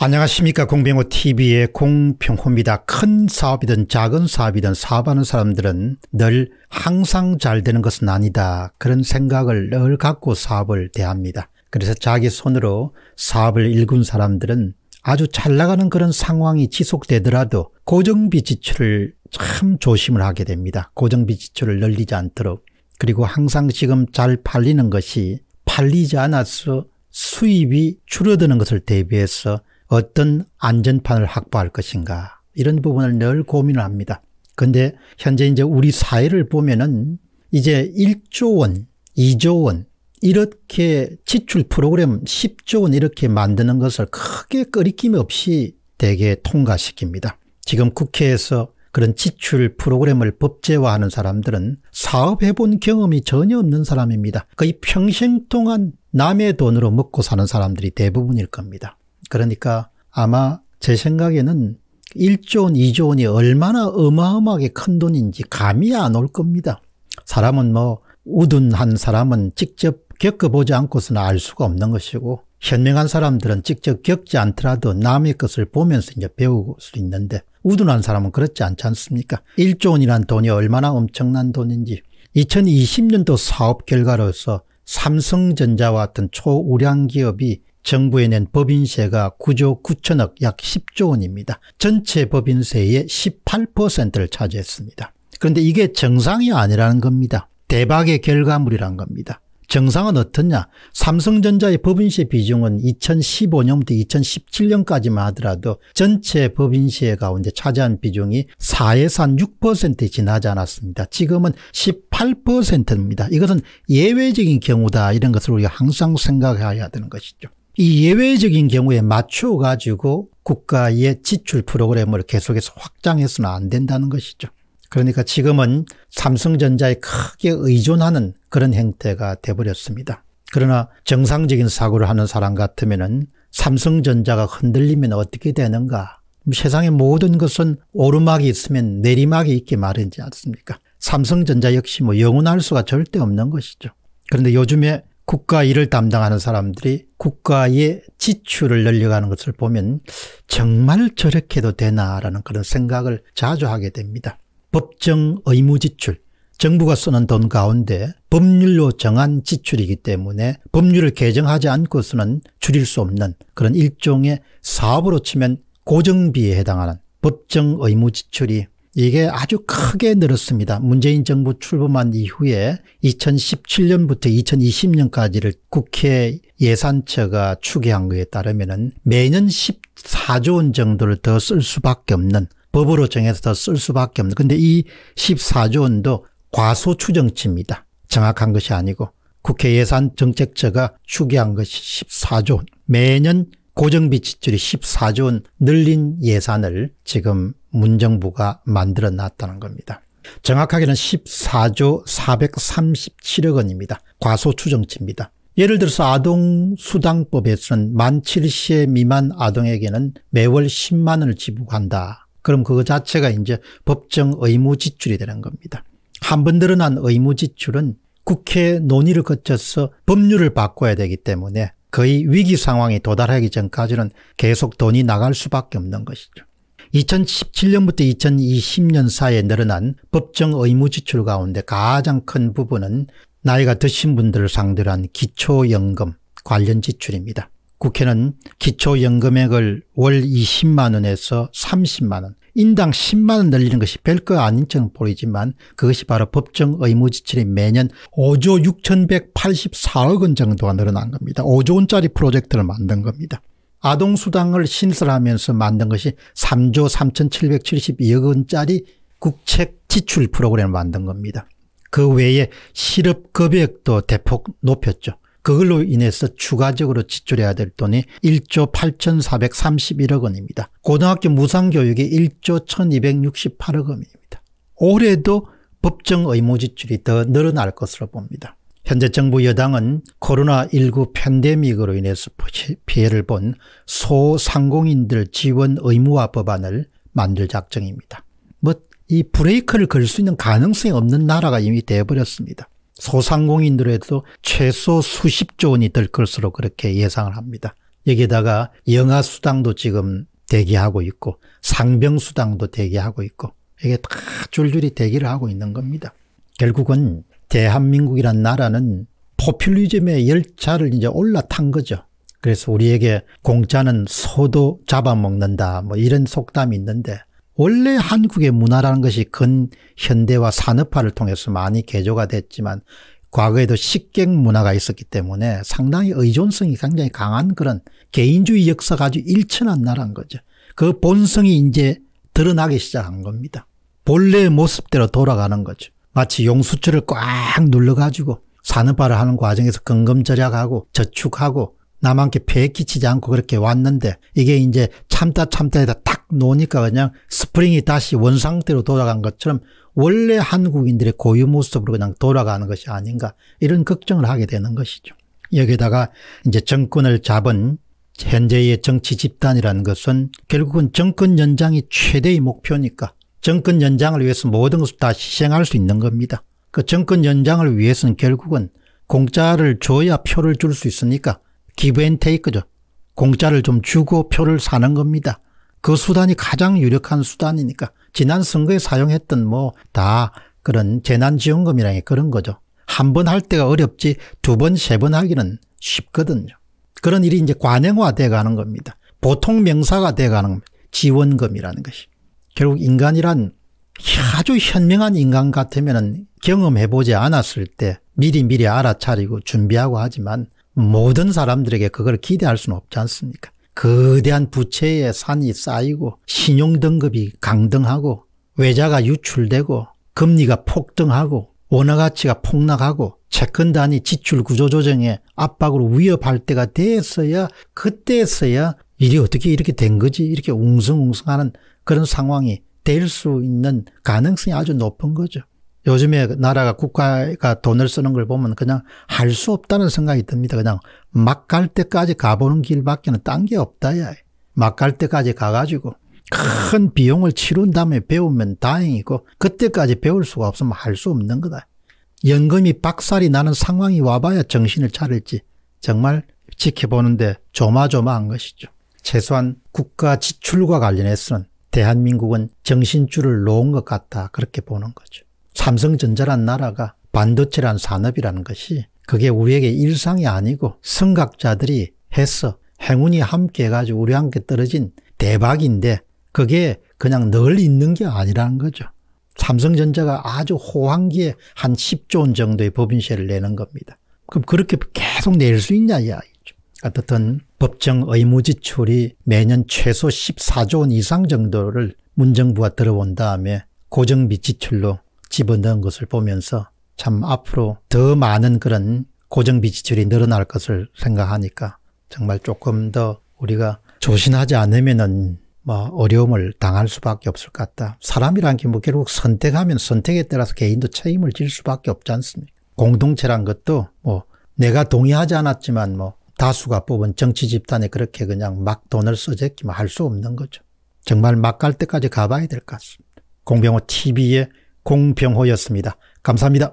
안녕하십니까 공병호TV의 공평호입니다. 큰 사업이든 작은 사업이든 사업하는 사람들은 늘 항상 잘 되는 것은 아니다. 그런 생각을 늘 갖고 사업을 대합니다. 그래서 자기 손으로 사업을 일군 사람들은 아주 잘 나가는 그런 상황이 지속되더라도 고정비 지출을 참 조심을 하게 됩니다. 고정비 지출을 늘리지 않도록 그리고 항상 지금 잘 팔리는 것이 팔리지 않아서 수입이 줄어드는 것을 대비해서 어떤 안전판을 확보할 것인가 이런 부분을 늘 고민을 합니다. 그런데 현재 이제 우리 사회를 보면은 이제 1조 원, 2조 원 이렇게 지출 프로그램 10조 원 이렇게 만드는 것을 크게 꺼리낌 없이 대개 통과시킵니다. 지금 국회에서 그런 지출 프로그램을 법제화하는 사람들은 사업해본 경험이 전혀 없는 사람입니다. 거의 평생 동안 남의 돈으로 먹고 사는 사람들이 대부분일 겁니다. 그러니까 아마 제 생각에는 1조 원, 2조 원이 얼마나 어마어마하게 큰 돈인지 감이 안 올 겁니다. 사람은 뭐 우둔한 사람은 직접 겪어보지 않고서는 알 수가 없는 것이고 현명한 사람들은 직접 겪지 않더라도 남의 것을 보면서 이제 배울 수 있는데 우둔한 사람은 그렇지 않지 않습니까? 1조 원이란 돈이 얼마나 엄청난 돈인지 2020년도 사업 결과로서 삼성전자와 같은 초우량 기업이 정부에 낸 법인세가 9조 9천억 약 10조 원입니다. 전체 법인세의 18%를 차지했습니다. 그런데 이게 정상이 아니라는 겁니다. 대박의 결과물이란 겁니다. 정상은 어떻냐? 삼성전자의 법인세 비중은 2015년부터 2017년까지만 하더라도 전체 법인세 가운데 차지한 비중이 4에서 한 6%에 지나지 않았습니다. 지금은 18%입니다. 이것은 예외적인 경우다 이런 것을 우리가 항상 생각해야 되는 것이죠. 이 예외적인 경우에 맞춰 가지고 국가의 지출 프로그램을 계속해서 확장해서는 안 된다는 것이죠. 그러니까 지금은 삼성전자에 크게 의존하는 그런 행태가 돼버렸습니다. 그러나 정상적인 사고를 하는 사람 같으면은 삼성전자가 흔들리면 어떻게 되는가? 뭐 세상의 모든 것은 오르막이 있으면 내리막이 있기 마련이지 않습니까? 삼성전자 역시 뭐 영원할 수가 절대 없는 것이죠. 그런데 요즘에 국가 일을 담당하는 사람들이 국가의 지출을 늘려가는 것을 보면 정말 저렇게도 되나라는 그런 생각을 자주 하게 됩니다. 법정 의무 지출. 정부가 쓰는 돈 가운데 법률로 정한 지출이기 때문에 법률을 개정하지 않고서는 줄일 수 없는 그런 일종의 사업으로 치면 고정비에 해당하는 법정 의무 지출이 이게 아주 크게 늘었습니다. 문재인 정부 출범한 이후에 2017년부터 2020년까지를 국회 예산처가 추계한 것에 따르면 매년 14조 원 정도를 더 쓸 수밖에 없는 법으로 정해서 더 쓸 수밖에 없는 근데 이 14조 원도 과소추정치입니다. 정확한 것이 아니고 국회 예산 정책처가 추계한 것이 14조 원 매년 고정비 지출이 14조 원 늘린 예산을 지금 문정부가 만들어 놨다는 겁니다. 정확하게는 14조 437억 원입니다. 과소 추정치입니다. 예를 들어서 아동수당법에서는 만 7세 미만 아동에게는 매월 10만 원을 지불한다. 그럼 그거 자체가 이제 법정 의무지출이 되는 겁니다. 한 번 늘어난 의무지출은 국회 논의를 거쳐서 법률을 바꿔야 되기 때문에 거의 위기 상황에 도달하기 전까지는 계속 돈이 나갈 수밖에 없는 것이죠. 2017년부터 2020년 사이에 늘어난 법정 의무 지출 가운데 가장 큰 부분은 나이가 드신 분들을 상대로 한 기초연금 관련 지출입니다. 국회는 기초연금액을 월 20만 원에서 30만 원, 인당 10만 원 늘리는 것이 별거 아닌 척 보이지만 그것이 바로 법정 의무 지출이 매년 5조 6,184억 원 정도가 늘어난 겁니다. 5조 원짜리 프로젝트를 만든 겁니다. 아동수당을 신설하면서 만든 것이 3조 3,772억 원짜리 국책 지출 프로그램을 만든 겁니다. 그 외에 실업급여액도 대폭 높였죠. 그걸로 인해서 추가적으로 지출해야 될 돈이 1조 8,431억 원입니다. 고등학교 무상교육이 1조 1,268억 원입니다. 올해도 법정 의무 지출이 더 늘어날 것으로 봅니다. 현재 정부 여당은 코로나19 팬데믹으로 인해서 피해를 본 소상공인들 지원 의무화 법안을 만들 작정입니다. 뭐이 브레이크를 걸 수 있는 가능성이 없는 나라가 이미 되어버렸습니다. 소상공인들에도 최소 수십조 원이 될 것으로 그렇게 예상을 합니다. 여기에다가 영아수당도 지금 대기하고 있고 상병수당도 대기하고 있고 이게 다 줄줄이 대기를 하고 있는 겁니다. 결국은 대한민국이란 나라는 포퓰리즘의 열차를 이제 올라탄 거죠. 그래서 우리에게 공짜는 소도 잡아먹는다 뭐 이런 속담이 있는데 원래 한국의 문화라는 것이 근현대화 산업화를 통해서 많이 개조가 됐지만 과거에도 식객 문화가 있었기 때문에 상당히 의존성이 굉장히 강한 그런 개인주의 역사가 아주 일천한 나라인 거죠. 그 본성이 이제 드러나기 시작한 겁니다. 본래의 모습대로 돌아가는 거죠. 마치 용수철을 꽉 눌러가지고 산업화를 하는 과정에서 건금 절약하고 저축하고 남한테 폐해 끼치지 않고 그렇게 왔는데 이게 이제 참다 참다 에다딱 놓으니까 그냥 스프링이 다시 원상태로 돌아간 것처럼 원래 한국인들의 고유 모습으로 그냥 돌아가는 것이 아닌가 이런 걱정을 하게 되는 것이죠. 여기다가 에 이제 정권을 잡은 현재의 정치 집단이라는 것은 결국은 정권 연장이 최대의 목표니까 정권 연장을 위해서 모든 것을 다 희생할 수 있는 겁니다. 그 정권 연장을 위해서는 결국은 공짜를 줘야 표를 줄 수 있으니까 기브앤테이크죠. 공짜를 좀 주고 표를 사는 겁니다. 그 수단이 가장 유력한 수단이니까 지난 선거에 사용했던 뭐 다 그런 재난지원금이랑 그런 거죠. 한 번 할 때가 어렵지 두 번 세 번 하기는 쉽거든요. 그런 일이 이제 관행화돼 가는 겁니다. 보통 명사가 돼 가는 지원금이라는 것이. 결국 인간이란 아주 현명한 인간 같으면 경험해보지 않았을 때 미리 미리 알아차리고 준비하고 하지만 모든 사람들에게 그걸 기대할 수는 없지 않습니까? 거대한 부채에 산이 쌓이고 신용등급이 강등하고 외자가 유출되고 금리가 폭등하고 원화 가치가 폭락하고 채권단이 지출 구조 조정에 압박으로 위협할 때가 돼서야 그때서야 일이 어떻게 이렇게 된 거지 이렇게 웅성웅성하는 그런 상황이 될 수 있는 가능성이 아주 높은 거죠. 요즘에 나라가 국가가 돈을 쓰는 걸 보면 그냥 할 수 없다는 생각이 듭니다. 그냥 막 갈 때까지 가보는 길밖에는 딴 게 없다. 막 갈 때까지 가가지고 큰 비용을 치른 다음에 배우면 다행이고 그때까지 배울 수가 없으면 할 수 없는 거다. 연금이 박살이 나는 상황이 와봐야 정신을 차릴지 정말 지켜보는데 조마조마한 것이죠. 최소한 국가 지출과 관련해서는 대한민국은 정신줄을 놓은 것 같다 그렇게 보는 거죠. 삼성전자란 나라가 반도체란 산업이라는 것이 그게 우리에게 일상이 아니고 선각자들이 해서 행운이 함께 해가지고 우리 함께 떨어진 대박인데 그게 그냥 늘 있는 게 아니라는 거죠. 삼성전자가 아주 호황기에 한 10조 원 정도의 법인세를 내는 겁니다. 그럼 그렇게 계속 낼 수 있냐 이야기죠. 어떻든 법정 의무 지출이 매년 최소 14조 원 이상 정도를 문정부가 들어온 다음에 고정비 지출로 집어넣은 것을 보면서 참 앞으로 더 많은 그런 고정비 지출이 늘어날 것을 생각하니까 정말 조금 더 우리가 조신하지 않으면은 뭐 어려움을 당할 수밖에 없을 것 같다. 사람이란 게 뭐 결국 선택하면 선택에 따라서 개인도 책임을 질 수밖에 없지 않습니까? 공동체란 것도 뭐 내가 동의하지 않았지만 뭐 다수가 뽑은 정치 집단에 그렇게 그냥 막 돈을 써줬기만할 수 없는 거죠. 정말 막갈 때까지 가봐야 될 것 같습니다. 공병호 TV의 공병호였습니다. 감사합니다.